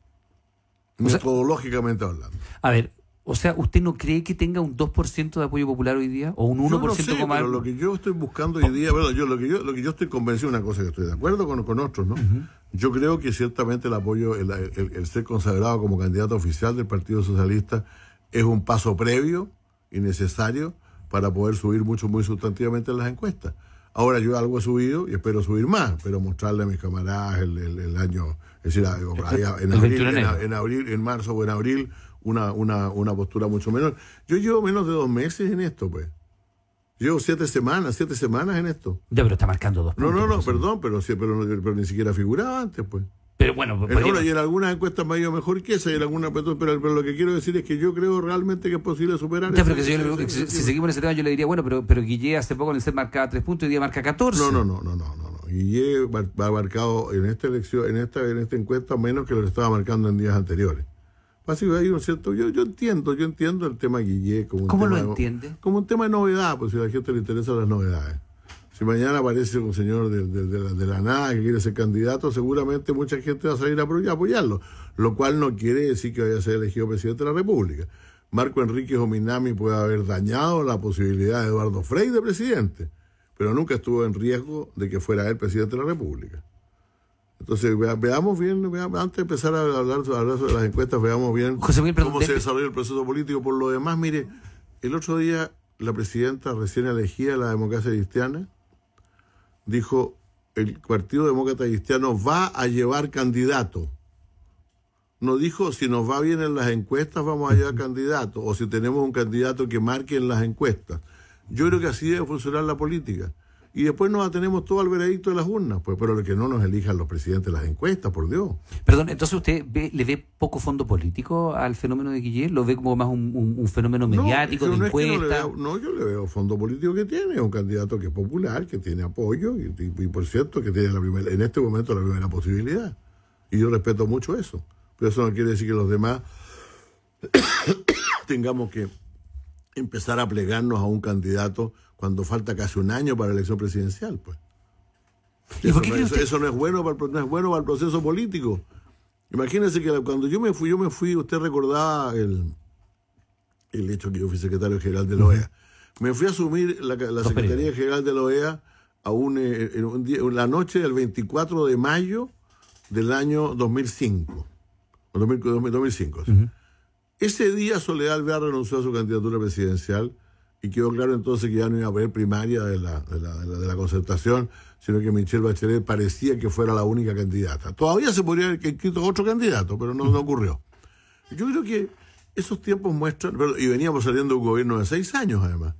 metodológicamente hablando. A ver, o sea, ¿usted no cree que tenga un 2% de apoyo popular hoy día? ¿O un 1% yo no sé, pero lo que yo estoy buscando hoy día, bueno, yo, lo, que yo, lo que yo estoy convencido Es una cosa que estoy de acuerdo con, otros, ¿no? Yo creo que ciertamente el apoyo, el, el, ser consagrado como candidato oficial del Partido Socialista es un paso previo y necesario para poder subir mucho, muy sustantivamente en las encuestas. Ahora yo algo he subido y espero subir más, pero mostrarle a mis camaradas el, el año, es decir, en abril, en abril, en marzo o en abril una, una, una postura mucho menor. Yo llevo menos de dos meses en esto, pues. Llevo siete semanas, siete semanas en esto. Ya, pero está marcando dos No, no, no, perdón, pero, pero, ni siquiera figuraba antes, pues. Pero bueno, pues, en, y algunas encuestas me ha ido mejor que esa, y en algunas, pero, lo que quiero decir es que yo creo realmente que es posible superar. pero si, seguimos en ese tema, yo le diría, bueno, pero, pero Guille hace poco en el CEP marcaba tres puntos y hoy marca catorce No, no, no, no, no. no, no. va ha marcado en esta elección, en esta, en esta encuesta menos que lo estaba marcando en días anteriores cierto, yo, yo entiendo, yo entiendo el tema Guille como un tema, Como un tema de novedad, pues si a la gente le interesan las novedades. Si mañana aparece un señor de, la, nada que quiere ser candidato, seguramente mucha gente va a salir a apoyarlo, lo cual no quiere decir que vaya a ser elegido presidente de la República. Marco Enrique Ominami puede haber dañado la posibilidad de Eduardo Frey de presidente, pero nunca estuvo en riesgo de que fuera él presidente de la República. Entonces, veamos bien, antes de empezar a hablar, sobre las encuestas, veamos bien cómo se desarrolla el proceso político. Por lo demás, mire, el otro día la presidenta recién elegida de la democracia cristiana dijo, el Partido Demócrata Cristiano va a llevar candidato. No dijo, si nos va bien en las encuestas vamos a llevar candidato, o si tenemos un candidato que marque en las encuestas. Yo creo que así debe funcionar la política y después nos atenemos todo al veredicto de las urnas, pues, pero que no nos elijan los presidentes de las encuestas, por Dios. Perdón, entonces usted le ve poco fondo político al fenómeno de Guillén, lo ve como más un, fenómeno mediático, de encuesta. no, yo le veo fondo político que tiene, es un candidato que es popular, que tiene apoyo y, por cierto que tiene la en este momento la primera posibilidad. Y yo respeto mucho eso, pero eso no quiere decir que los demás [coughs] tengamos que empezar a plegarnos a un candidato cuando falta casi un año para la elección presidencial, pues. Eso, no, es bueno para, bueno el proceso político. Imagínense que cuando yo me fui, yo me fui, usted recordaba el, el hecho que yo fui secretario general de la OEA. Me fui a asumir la, Secretaría General de la OEA eh, eh, en día, la noche del 24 de mayo del año 2005. 2005. Ese día Soledad Alvear renunció a su candidatura presidencial y quedó claro entonces que ya no iba a haber primaria de la, concertación, sino que Michelle Bachelet parecía que fuera la única candidata. Todavía se podría haber escrito otro candidato, pero no, no ocurrió. Yo creo que esos tiempos muestran, y veníamos saliendo de un gobierno de seis años además.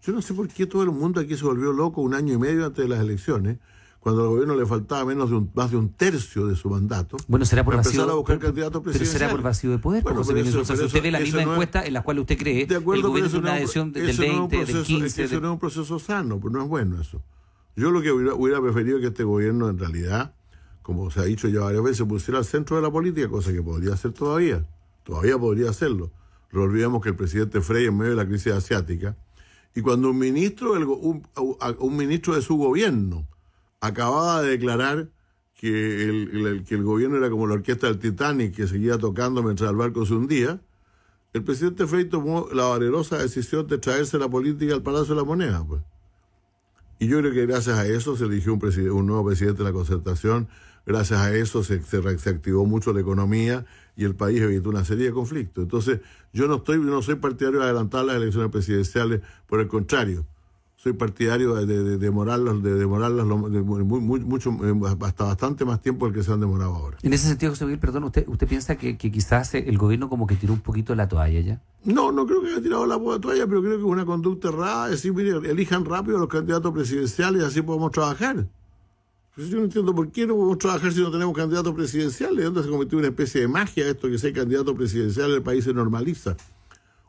Yo no sé por qué todo el mundo aquí se volvió loco un año y medio antes de las elecciones cuando al gobierno le faltaba menos de más de un tercio de su mandato. Bueno, será por vacío. A buscar candidatos Pero será por vacío de poder. Bueno, usted ve la misma encuesta en la cual usted cree de acuerdo, el gobierno es una no, adhesión del 20, del 15. eso no es un proceso sano, pero pues no es bueno eso. Yo lo que hubiera, preferido preferido que este gobierno, en realidad, como se ha dicho ya varias veces, pusiera al centro de la política, cosa que podría hacer todavía. Todavía podría hacerlo. No olvidemos que el presidente Frey, en medio de la crisis asiática, y cuando un ministro, un ministro de su gobierno, acababa de declarar que el, que el gobierno era como la orquesta del Titanic, que seguía tocando mientras el barco se hundía, el presidente Frey tomó la valerosa decisión de traerse la política al Palacio de la Moneda. Pues. Y yo creo que gracias a eso se eligió un, un nuevo presidente de la concertación, gracias a eso se, se, activó mucho la economía y el país evitó una serie de conflictos. Entonces, yo no, estoy, no soy partidario de adelantar las elecciones presidenciales, por el contrario soy partidario de, de, de demorarlas, mucho, eh, hasta bastante más tiempo del que se han demorado ahora. En ese sentido, José Miguel, perdón, ¿usted, piensa que, quizás el gobierno como que tiró un poquito la toalla ya? No, no creo que haya tirado la toalla, pero creo que es una conducta errada decir, mire, elijan rápido a los candidatos presidenciales y así podemos trabajar. Pues yo no entiendo por qué no podemos trabajar si no tenemos candidatos presidenciales. ¿De dónde se convirtió una especie de magia esto que sea candidato presidencial el país se normaliza?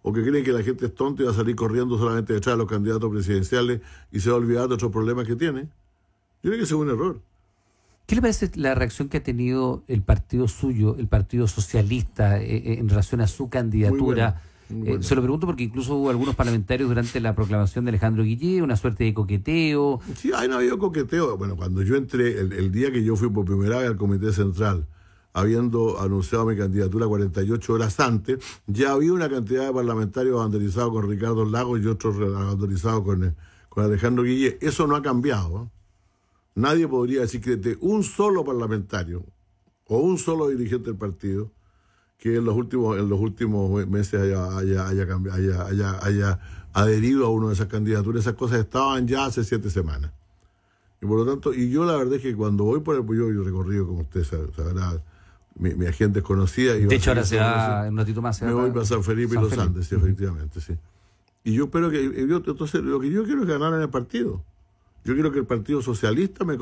o que creen que la gente es tonta y va a salir corriendo solamente detrás de los candidatos presidenciales y se va a olvidar de otros problemas que tiene. Yo creo que ese es un error. ¿Qué le parece la reacción que ha tenido el partido suyo, el Partido Socialista, eh, eh, en relación a su candidatura? Eh, se lo pregunto porque incluso hubo algunos parlamentarios durante la proclamación de Alejandro Guillé, una suerte de coqueteo. Sí, ahí no habido coqueteo. Bueno, cuando yo entré, el, día que yo fui por primera vez al Comité Central, habiendo anunciado mi candidatura 48 horas antes, ya había una cantidad de parlamentarios banderizados con Ricardo Lagos y otros banderizados con, eh, con Alejandro Guille. Eso no ha cambiado. ¿eh? Nadie podría decir que de un solo parlamentario o un solo dirigente del partido que en los últimos, en los últimos meses haya, haya, haya, haya, adherido a una de esas candidaturas. Esas cosas estaban ya hace siete semanas. Y por lo tanto, y yo la verdad es que cuando voy por el, yo, y recorrido, como usted sabrá, mi, agente es conocida. de hecho, ahora se va, un ratito más. me voy para San Felipe y Los Andes, efectivamente, sí. Y yo espero que, entonces, lo que yo quiero es ganar en el partido. Yo quiero que el Partido Socialista me,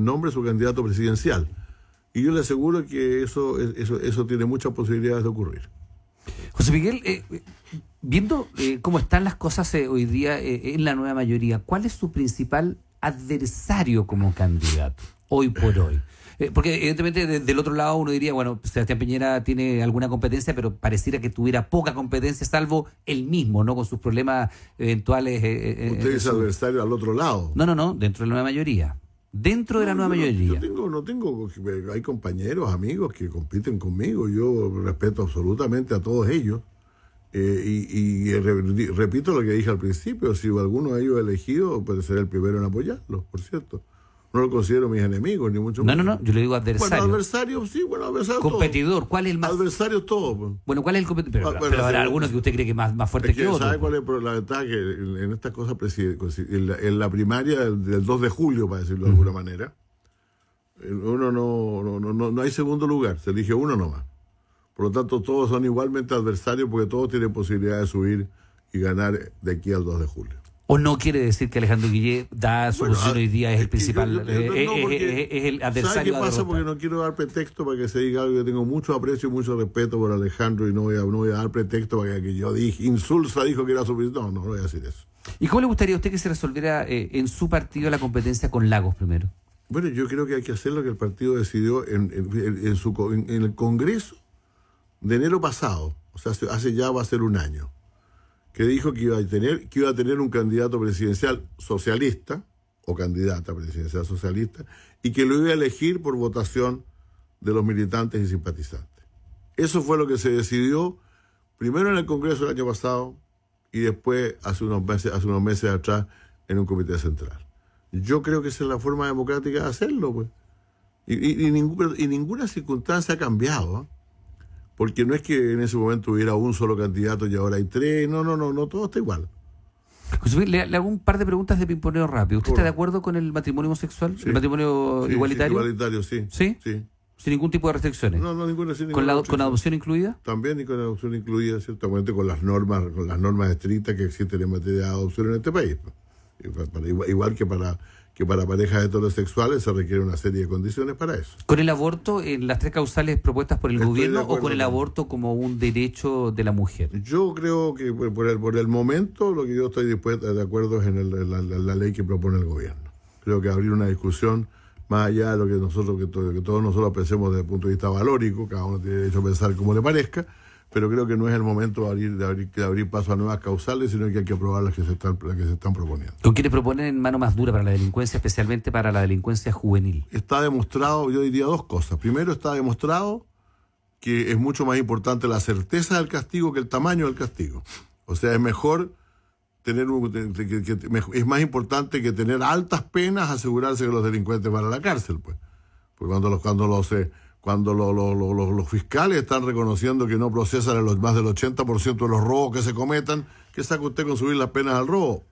nombre su candidato presidencial. Y yo le aseguro que eso, eso, eso tiene muchas posibilidades de ocurrir. José Miguel, eh, eh, viendo eh, cómo están las cosas hoy día en la nueva mayoría, ¿cuál es su principal adversario como candidato hoy por hoy? Eh, porque evidentemente del otro lado uno diría, bueno, Sebastián Piñera tiene alguna competencia, pero pareciera que tuviera poca competencia, salvo él mismo, ¿no? Con sus problemas eventuales. Eh, eh, Usted es adversario al otro lado. No, no, no, dentro de la nueva mayoría. Dentro de la nueva mayoría. Yo tengo, no tengo, hay compañeros, amigos que compiten conmigo. Yo respeto absolutamente a todos ellos. y, repito lo que dije al principio, si alguno de ellos elegido, puede ser el primero en apoyarlo por cierto no lo considero mis enemigos, ni mucho menos. No, no, no, yo le digo adversario. Bueno, adversario, sí, bueno, adversario. Competidor, ¿cuál es el más? Adversario todo. Pues. Bueno, ¿cuál es el competidor? Pero, ah, habrá algunos que usted cree que es más, más fuerte que, que ¿Quién ¿Sabe cuál es la verdad Que en, estas cosas, en la, en la primaria del, 2 de julio, para decirlo de alguna manera, uno no, no, no, no, no hay segundo lugar, se elige uno nomás. Por lo tanto, todos son igualmente adversarios porque todos tienen posibilidad de subir y ganar de aquí al 2 de julio. ¿O no quiere decir que Alejandro Guillet da solución ah, hoy día es, el principal, porque, es, el adversario? pasa? Porque no quiero dar pretexto para que se diga algo. Yo tengo mucho aprecio y mucho respeto por Alejandro y no voy a, no voy a dar pretexto para que yo dije, Insulsa dijo que era su... No, no, no voy a decir eso. ¿Y cómo le gustaría a usted que se resolviera eh, en su partido la competencia con Lagos primero? Bueno, yo creo que hay que hacer lo que el partido decidió en, en, su, en el Congreso de enero pasado. O sea, hace ya va a ser un año que dijo que iba a tener, que iba a tener un candidato presidencial socialista o candidata presidencial socialista y que lo iba a elegir por votación de los militantes y simpatizantes. Eso fue lo que se decidió primero en el Congreso del año pasado y después hace unos meses, hace unos meses atrás en un comité central. Yo creo que esa es la forma democrática de hacerlo, pues. Y, y, ninguna circunstancia ha cambiado. ¿eh? Porque no es que en ese momento hubiera un solo candidato y ahora hay tres. No, no, no, no, todo está igual. le, hago un par de preguntas de pimponeo rápido. ¿Usted está de acuerdo con el matrimonio homosexual? ¿El matrimonio igualitario? igualitario, sí. ¿Sí? Sí. Sin ningún tipo de restricciones. No, no, ninguna. Sin ¿Con, la, ¿Con adopción incluida? También y con adopción incluida, ciertamente, con las normas con las normas estrictas que existen en materia de adopción en este país. Pues. igual que para que para parejas heterosexuales se requiere una serie de condiciones para eso. ¿Con el aborto en eh, las tres causales propuestas por el gobierno o con el aborto como un derecho de la mujer? Yo creo que por el, por el momento lo que yo estoy dispuesto de acuerdo es en, la, ley que propone el gobierno. Creo que abrir una discusión más allá de lo que nosotros que, que todos nosotros pensemos desde el punto de vista valórico, cada uno tiene derecho a pensar como le parezca, pero creo que no es el momento de abrir, de abrir, de abrir paso a nuevas causales, sino que hay que aprobar las que se están, las que se están proponiendo. ¿Tú quieres proponer en mano más dura para la delincuencia, especialmente para la delincuencia juvenil? Está demostrado, yo diría dos cosas. Primero, está demostrado que es mucho más importante la certeza del castigo que el tamaño del castigo. O sea, es mejor tener es más importante que tener altas penas asegurarse que los delincuentes van a la cárcel, pues. Porque cuando los cuando los eh, cuando los fiscales están reconociendo que no procesan más del 80% de los robos que se cometan, ¿qué saca usted con subir las penas al robo?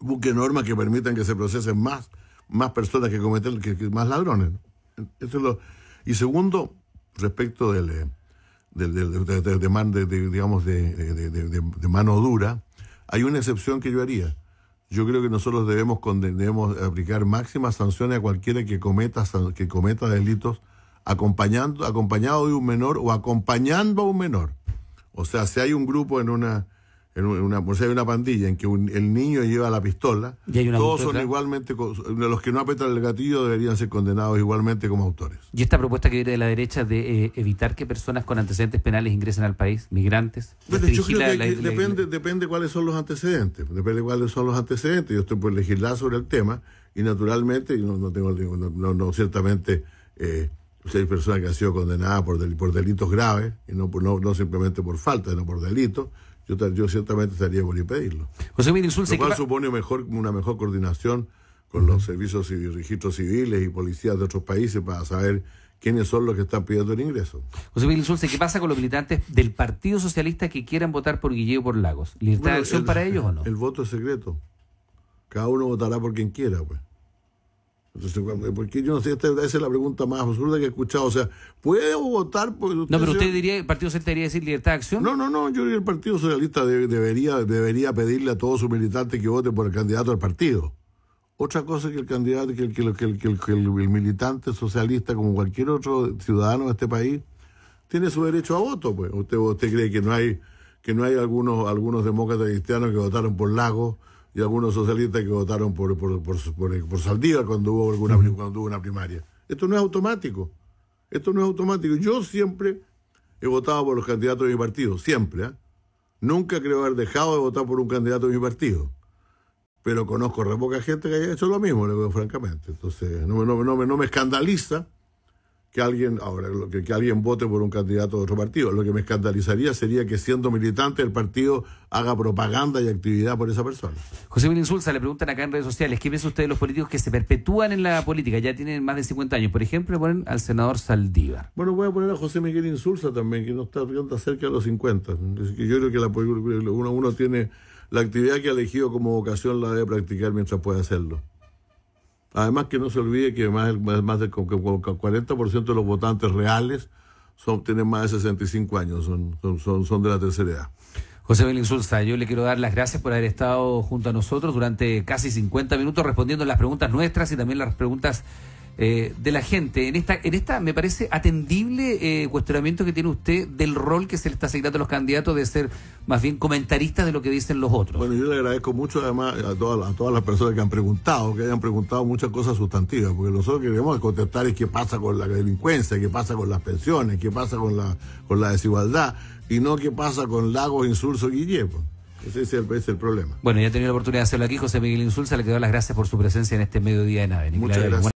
Busque normas que permitan que se procesen más, más personas que cometen, más ladrones. Eso Y segundo, respecto del, eh, del, de, digamos, de, mano dura, hay una excepción que yo haría. Yo creo que nosotros debemos, debemos aplicar máximas sanciones a cualquiera que cometa, que cometa delitos acompañando, acompañado de un menor o acompañando a un menor. O sea, si hay un grupo en una, en una, o sea, hay una pandilla en que el niño lleva la pistola, todos son igualmente, los que no apretan el gatillo deberían ser condenados igualmente como autores. ¿Y esta propuesta que viene de la derecha de eh, evitar que personas con antecedentes penales ingresen al país, migrantes? depende, depende cuáles son los antecedentes, depende cuáles son los antecedentes, yo estoy por legislar sobre el tema y naturalmente, no, tengo, no, no ciertamente... Eh, si pues hay personas que han sido condenadas por, por delitos graves, y no, no, simplemente por falta, sino por delito, Yo, yo ciertamente estaría por impedirlo. José Miguel Lo cual supone mejor, una mejor coordinación con los servicios y registros civiles y policías de otros países para saber quiénes son los que están pidiendo el ingreso. José Miguel Insulce, ¿qué pasa con los militantes del Partido Socialista que quieran votar por Guillermo por Lagos? ¿Libertad de acción para ellos o no? El voto es secreto. Cada uno votará por quien quiera, pues. Entonces, pues, este, porque yo no sé, esta, esa es la pregunta más absurda que he escuchado. O sea, ¿puedo votar no, pero usted diría, el Partido Socialista debería decir libertad de acción. No, no, no, yo diría el Partido Socialista debería, debería pedirle a todos sus militantes que voten por el candidato del partido. Otra cosa es que el candidato, que el, que, el, que, el, militante socialista, como cualquier otro ciudadano de este país, tiene su derecho a voto, pues. ¿Usted, usted cree que no hay que no hay algunos, algunos demócratas cristianos que votaron por Lagos? y algunos socialistas que votaron por, por, por, cuando hubo, alguna, cuando hubo una primaria. Esto no es automático. Esto no es automático. Yo siempre he votado por los candidatos de mi partido, siempre. ¿eh? Nunca creo haber dejado de votar por un candidato de mi partido. Pero conozco re poca gente que haya hecho lo mismo, le veo francamente. Entonces, no, no, no, no me escandaliza que alguien, ahora, que, que, alguien vote por un candidato de otro partido. Lo que me escandalizaría sería que siendo militante el partido haga propaganda y actividad por esa persona. José Miguel Insulza, le preguntan acá en redes sociales, ¿qué piensa usted de los políticos que se perpetúan en la política? Ya tienen más de 50 años. Por ejemplo, ponen al senador Saldívar. Bueno, voy a poner a José Miguel Insulza también, que no está tan cerca de los 50. que yo creo que la, uno, uno tiene la actividad que ha elegido como vocación la debe practicar mientras puede hacerlo. Además que no se olvide que más, más del 40% de los votantes reales son, tienen más de 65 años, son, son, son de la tercera edad. José Belín yo le quiero dar las gracias por haber estado junto a nosotros durante casi 50 minutos respondiendo las preguntas nuestras y también las preguntas eh, de la gente en esta, en esta me parece atendible eh, cuestionamiento que tiene usted del rol que se le está asignando a los candidatos de ser más bien comentaristas de lo que dicen los otros. Bueno, yo le agradezco mucho además a todas, a todas las personas que han preguntado, que hayan preguntado muchas cosas sustantivas, porque nosotros queremos contestar es qué pasa con la delincuencia, qué pasa con las pensiones, qué pasa con la, con la desigualdad, y no qué pasa con Lagos, Insulso, Guillermo. Pues. Ese es el, problema. Bueno, ya he tenido la oportunidad de hacerlo aquí. José Miguel Insulza le quedó las gracias por su presencia en este mediodía en Avenida. Muchas gracias.